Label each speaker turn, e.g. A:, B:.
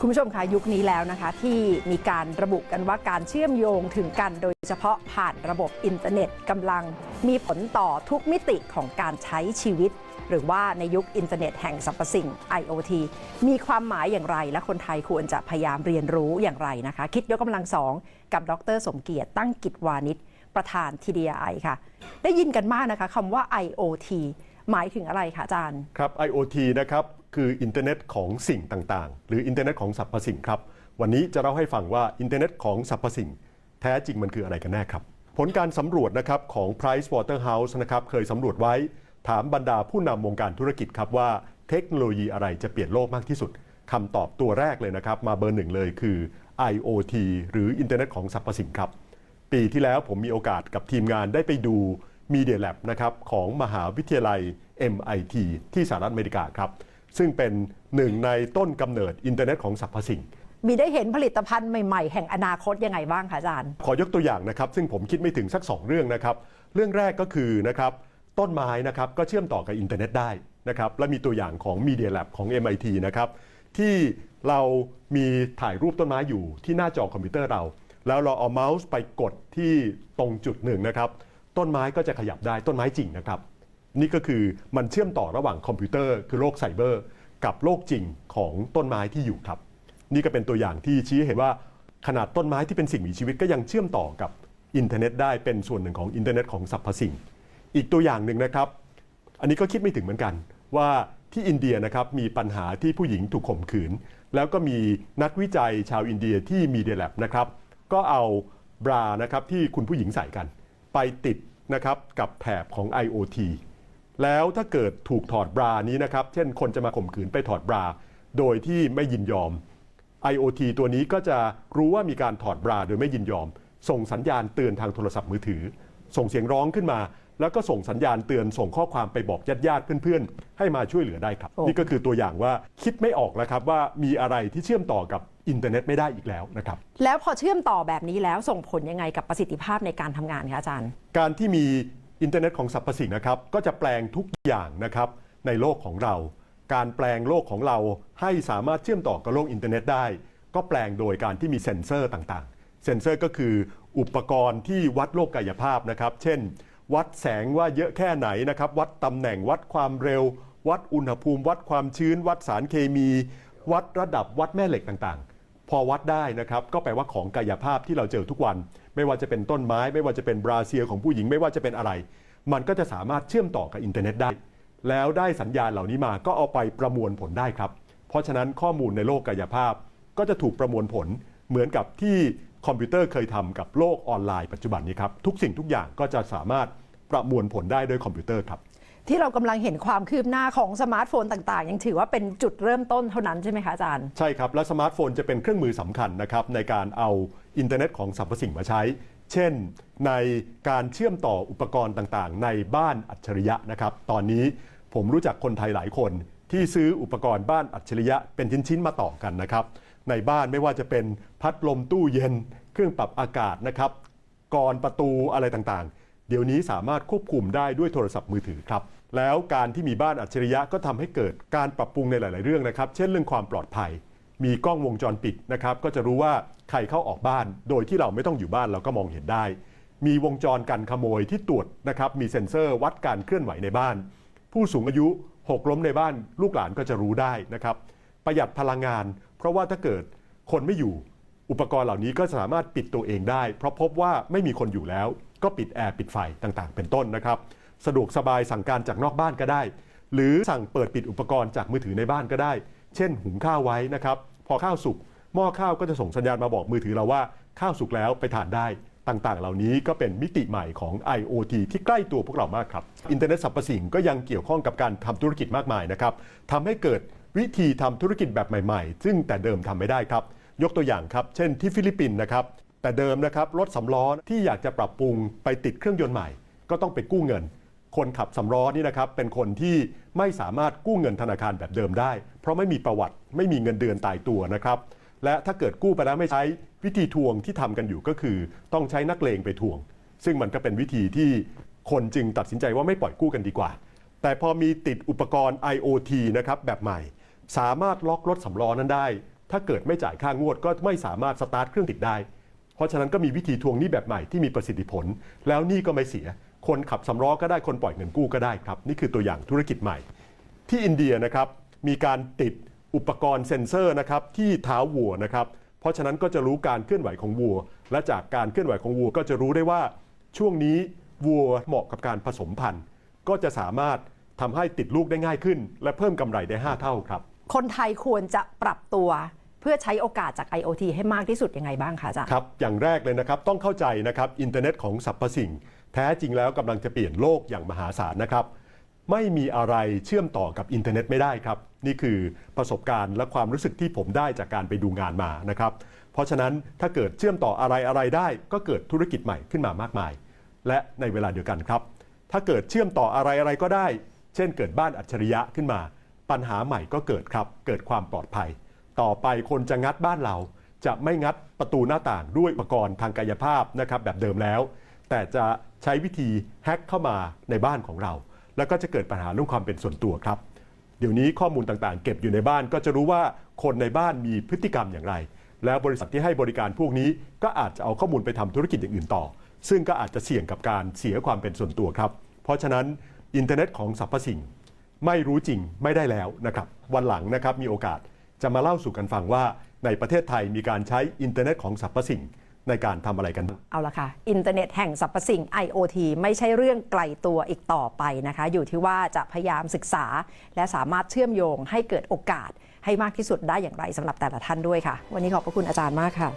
A: คุณผู้ชมคะยุคนี้แล้วนะคะ ที่มีการระบุกันว่าการเชื่อมโยงถึงกันโดยเฉพาะผ่านระบบอินเทอร์เน็ตกำลังมีผลต่อทุกมิติของการใช้ชีวิต หรือว่าในยุคอินเทอร์เน็ตแห่งสรรพสิ่ง IoT มีความหมายอย่างไรและคนไทยควรจะพยายามเรียนรู้อย่างไรนะคะ คิดยกกำลังสอง กับดรสมเกียรติตั้งกิจวานิชประธาน TDI ค่ะ ได้ยินกันมากนะคะคำว่า IoT หมายถึงอะไรคะอาจารย์
B: ครับ IoT นะครับคืออินเทอร์เน็ตของสิ่งต่าง ๆ หรืออินเทอร์เน็ตของสรรพสิ่งครับวันนี้จะเล่าให้ฟังว่าอินเทอร์เน็ตของสรรพสิ่ง แท้จริงมันคืออะไรกันแน่ครับผลการสำรวจนะครับของ Price Waterhouse นะครับเคยสำรวจไว้ถามบรรดาผู้นำวงการธุรกิจครับว่าเทคโนโลยีอะไรจะเปลี่ยนโลกมากที่สุดคำตอบตัวแรกเลยนะครับ มาเบอร์หนึ่งเลยคือ IoT หรืออินเทอร์เน็ตของสรรพสิ่งครับปีที่แล้วผมมีโอกาสกับทีมงานได้ไปดู Media Lab นะครับของมหาวิทยาลัย MIT ที่สหรัฐอเมริกาครับซึ่งเป็นหนึ่งในต้นกำเนิด อินเทอร์เน็ตของสรรพสิ่ง
A: มีได้เห็นผลิตภัณฑ์ใหม่ๆ แห่งอนาคตยังไงบ้างคะอาจารย์
B: ขอยกตัวอย่างนะครับ ซึ่งผมคิดไม่ถึงสัก 2 เรื่องนะครับ เรื่องแรกก็คือนะครับต้นไม้นะครับก็เชื่อมต่อกับอินเทอร์เน็ตได้นะครับ และมีตัวอย่างของ Media Lab ของ MIT นะครับที่เรามีถ่ายรูปต้นไม้อยู่ที่หน้าจอคอมพิวเตอร์เราแล้วเราเอาเมาส์ไปกดที่ตรงจุดหนึ่งนะครับต้นไม้ก็จะขยับได้ต้นไม้จริงนะครับนี่ก็คือมันเชื่อมต่อระหว่างคอมพิวเตอร์คือโลกไซเบอร์กับโลกจริงของต้นไม้ที่อยู่ครับ นี่ก็เป็นตัวอย่างที่ชี้เห็นว่าขนาดต้นไม้ที่เป็นสิ่งมีชีวิต ก็ยังเชื่อมต่อกับอินเทอร์เน็ตได้เป็นส่วนหนึ่งของอินเทอร์เน็ตของสรรพสิ่ง อีกตัวอย่างหนึ่งนะครับ อันนี้ก็คิดไม่ถึงเหมือนกัน ว่าที่อินเดียนะครับ มีปัญหาที่ผู้หญิงถูกข่มขืน แล้วก็มีนักวิจัยชาวอินเดียที่มีเดียแลบนะครับก็เอาบรานะครับที่คุณผู้หญิงใส่กัน ไปติดนะครับกับแถบของ IoT แล้วถ้าเกิดถูกถอดบรา นี้ นะครับ เช่นคนจะมาข่มขืนไปถอดบรา โดยที่ไม่ยินยอม IoT ตัวนี้ก็จะรู้ว่ามีการถอดบรา โดยไม่ยินยอม ส่งสัญญาณเตือนทางโทรศัพท์มือถือ ส่งเสียงร้องขึ้นมา แล้วก็ส่งสัญญาณเตือนส่งข้อความไปบอกญาติญาติเพื่อน ๆ ให้มาช่วยเหลือได้ครับ นี่ก็คือตัวอย่างว่าคิดไม่ออกแล้วครับว่ามีอะไรที่เชื่อมต่อกับอินเทอร์เน็ตไม่ได้อีกแล้วนะครับ
A: แล้วพอเชื่อมต่อแบบนี้แล้วส่งผลยังไงกับประสิทธิภาพในการทำงานคะอาจารย์
B: การที่มีอินเทอร์เน็ตของสรรพสิ่งนะครับก็จะแปลงทุกอย่างนะครับในโลกของเรา การแปลงโลกของเราให้สามารถเชื่อมต่อกับโลกอินเทอร์เน็ตได้ ก็แปลงโดยการที่มีเซ็นเซอร์ต่างๆ เซ็นเซอร์ก็คืออุปกรณ์ที่วัดโลกกายภาพนะครับเช่นวัดแสงว่าเยอะแค่ไหนนะครับวัดตำแหน่งวัดความเร็ว วัดอุณหภูมิ วัดความชื้น วัดสารเคมี วัดระดับวัดแม่เหล็กต่างๆพอวัดได้นะครับ ก็แปลว่าของกายภาพที่เราเจอทุกวัน ไม่ว่าจะเป็นต้นไม้ ไม่ว่าจะเป็นบราเซียของผู้หญิงไม่ว่าจะเป็นอะไร มันก็จะสามารถเชื่อมต่อกับอินเทอร์เน็ตได้ แล้วได้สัญญาณเหล่านี้มาก็เอาไปประมวลผลได้ครับ เพราะฉะนั้นข้อมูลในโลกกายภาพก็จะถูกประมวลผลเหมือนกับที่คอมพิวเตอร์เคยทำกับโลกออนไลน์ปัจจุบันนี้ครับทุกสิ่งทุกอย่างก็จะสามารถประมวลผลได้ด้วยคอมพิวเตอร์ครับ
A: ที่เรากำลังเห็นความคืบหน้าของสมาร์ทโฟนต่างๆ ยังถือว่าเป็นจุดเริ่มต้นเท่านั้นใช่ไหมคะอาจารย์
B: ใช่ครับและสมาร์ทโฟนจะเป็นเครื่องมือสำคัญนะครับในการเอาอินเทอร์เน็ตของสรรพสิ่งมาใช้ เช่น ในการเชื่อมต่ออุปกรณ์ต่างๆ ในบ้านอัจฉริยะนะครับตอนนี้ผมรู้จักคนไทยหลายคน ที่ซื้ออุปกรณ์บ้านอัจฉริยะเป็นชิ้นๆมาต่อกันนะครับในบ้านไม่ว่าจะเป็นพัดลมตู้เย็น เครื่องปรับอากาศนะครับกรประตูอะไรต่างๆ เดี๋ยวนี้สามารถควบคุมได้ด้วยโทรศัพท์มือถือครับแล้วการที่มีบ้านอัจฉริยะก็ทำให้เกิดการปรับปรุงในหลาย ๆ เรื่องนะครับ เช่น เรื่องความปลอดภัย มีกล้องวงจรปิดนะครับ ก็จะรู้ว่าใครเข้าออกบ้าน โดยที่เราไม่ต้องอยู่บ้านเราก็มองเห็นได้ มีวงจรการขโมยที่ตรวจนะครับ มีเซ็นเซอร์วัดการเคลื่อนไหวในบ้าน ผู้สูงอายุหกล้มในบ้านลูกหลานก็จะรู้ได้นะครับ ประหยัดพลังงาน เพราะว่าถ้าเกิดคนไม่อยู่ อุปกรณ์เหล่านี้ก็สามารถปิดตัวเองได้ เพราะพบว่าไม่มีคนอยู่แล้วก็ปิดแอร์ปิดไฟต่าง ๆ เป็นต้นนะครับสะดวกสบายสั่งการจากนอกบ้านก็ได้ หรือสั่งเปิดปิดอุปกรณ์จากมือถือในบ้านก็ได้ เช่นหุงข้าวไว้นะครับพอข้าวสุกหม้อข้าวก็จะส่งสัญญาณมาบอกมือถือเราว่าข้าวสุกแล้วไปทานได้ ต่าง ๆ เหล่านี้ก็เป็นมิติใหม่ของ IoT ที่ใกล้ตัวพวกเรามากครับ อินเทอร์เน็ตสรรพสิ่งก็ยังเกี่ยวข้องกับการทำธุรกิจมากมายนะครับทำให้เกิดวิธีทำธุรกิจแบบใหม่ ๆ ซึ่งแต่เดิมทำไม่ได้ครับ ยกตัวอย่างครับ เช่นที่ฟิลิปปินส์นะครับ แต่เดิมนะครับรถสำล้อที่อยากจะปรับปรุงไปติดเครื่องยนต์ใหม่ก็ต้องไปกู้เงินคนขับสำร้อนี่นะครับเป็นคนที่ไม่สามารถกู้เงินธนาคารแบบเดิมได้ เพราะไม่มีประวัติไม่มีเงินเดือนตายตัวนะครับ และถ้าเกิดกู้ไปแล้วไม่ใช้ วิธีทวงที่ทำกันอยู่ก็คือ ต้องใช้นักเลงไปทวง ซึ่งมันก็เป็นวิธีที่คนจึงตัดสินใจว่าไม่ปล่อยกู้กันดีกว่า แต่พอมีติดอุปกรณ์ IoT นะครับแบบใหม่สามารถล็อกรถสำร้อนั้นได้ ถ้าเกิดไม่จ่ายค่างวดก็ไม่สามารถสตาร์ทเครื่องติดได้ เพราะฉะนั้นก็มีวิธีทวงนี้แบบใหม่ที่มีประสิทธิผลแล้วนี่ก็ไม่เสียคนขับสำร้อก็ได้คนปล่อยเงินกู้ก็ได้ครับ นี่คือตัวอย่างธุรกิจใหม่ ที่อินเดียนะครับ มีการติดอุปกรณ์เซ็นเซอร์นะครับที่เท้าวัวนะครับ เพราะฉะนั้นก็จะรู้การเคลื่อนไหวของวัว และจากการเคลื่อนไหวของวัวก็จะรู้ได้ว่าช่วงนี้วัว เหมาะกับการผสมพันธุ์ ก็จะสามารถทำให้ติดลูกได้ง่ายขึ้น และเพิ่มกำไรได้ 5 เท่าครับ
A: คนไทยควรจะปรับตัวเพื่อใช้โอกาสจาก IoT ให้มากที่สุดยังไงบ้างคะอาจารย์ค
B: รับ อย่างแรกเลยนะครับต้องเข้าใจนะครับอินเทอร์เน็ตของสรรพสิ่งแท้จริงแล้วกำลังจะเปลี่ยนโลกอย่างมหาศาลนะครับ ไม่มีอะไรเชื่อมต่อกับอินเทอร์เน็ตไม่ได้ครับ นี่คือประสบการณ์และความรู้สึกที่ผมได้จากการไปดูงานมานะครับ เพราะฉะนั้นถ้าเกิดเชื่อมต่ออะไรอะไรได้ ก็เกิดธุรกิจใหม่ขึ้นมามากมายและในเวลาเดียวกันครับ ถ้าเกิดเชื่อมต่ออะไรอะไรก็ได้ เช่นเกิดบ้านอัจฉริยะขึ้นมา ปัญหาใหม่ก็เกิดครับเกิดความปลอดภัย ต่อไปคนจะงัดบ้านเราจะไม่งัดประตูหน้าต่างด้วยอุปกรณ์ทางกายภาพนะครับ แบบเดิมแล้วแต่จะใช้วิธีแฮ็กเข้ามาในบ้านของเรา แล้วก็จะเกิดปัญหาเรื่องความเป็นส่วนตัวครับเดี๋ยวนี้ข้อมูลต่างๆ เก็บอยู่ในบ้านก็จะรู้ว่าคนในบ้านมีพฤติกรรมอย่างไร แล้วบริษัทที่ให้บริการพวกนี้ ก็อาจจะเอาข้อมูลไปทำธุรกิจอย่างอื่นต่อ ซึ่งก็อาจจะเสี่ยงกับการเสียความเป็นส่วนตัวครับเพราะฉะนั้นอินเทอร์เน็ตของสรรพสิ่ง ไม่รู้จริงไม่ได้แล้วนะครับวันหลังนะครับมีโอกาสจะมาเล่าสู่กันฟังว่า ในประเทศไทยมีการใช้อินเทอร์เน็ตของสรรพสิ่งในการทำอะไรกัน
A: เอาละค่ะ อินเทอร์เน็ตแห่งสรรพสิ่ง IoT ไม่ใช่เรื่องไกลตัวอีกต่อไปนะคะ อยู่ที่ว่าจะพยายามศึกษา และสามารถเชื่อมโยงให้เกิดโอกาสให้มากที่สุดได้อย่างไรสำหรับแต่ละท่านด้วยค่ะ วันนี้ขอบพระคุณอาจารย์มากค่ะ